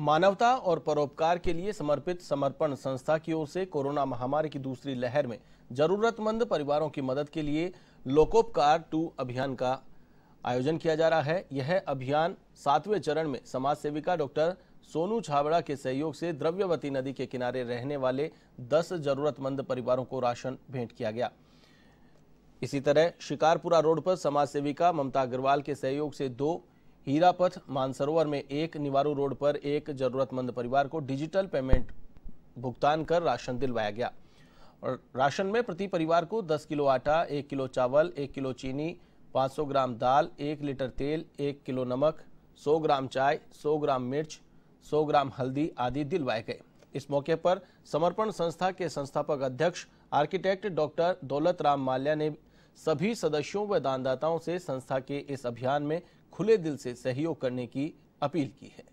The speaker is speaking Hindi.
मानवता और परोपकार के लिए समर्पित समर्पण संस्था की ओर से कोरोना महामारी की दूसरी लहर में जरूरतमंद परिवारों की मदद के लिए लोकोपकार टू अभियान का आयोजन किया जा रहा है यह अभियान सातवें चरण में समाज सेविका डॉक्टर सोनू छाबड़ा के सहयोग से द्रव्यवती नदी के किनारे रहने वाले दस जरूरतमंद परिवारों को राशन भेंट किया गया इसी तरह शिकारपुरा रोड पर समाज सेविका ममता अग्रवाल के सहयोग से दो हीरापथ मानसरोवर में एक निवारू रोड पर एक जरूरतमंद परिवार को डिजिटल पेमेंट भुगतान कर राशन दिलवाया गया और राशन में प्रति परिवार को 10 किलो आटा एक किलो चावल एक किलो चीनी 500 ग्राम दाल एक लीटर तेल एक किलो नमक 100 ग्राम चाय 100 ग्राम मिर्च 100 ग्राम हल्दी आदि दिलवाए गए इस मौके पर समर्पण संस्था के संस्थापक अध्यक्ष आर्किटेक्ट डॉक्टर दौलत राम माल्या ने सभी सदस्यों व दानदाताओं से संस्था के इस अभियान में खुले दिल से सहयोग करने की अपील की है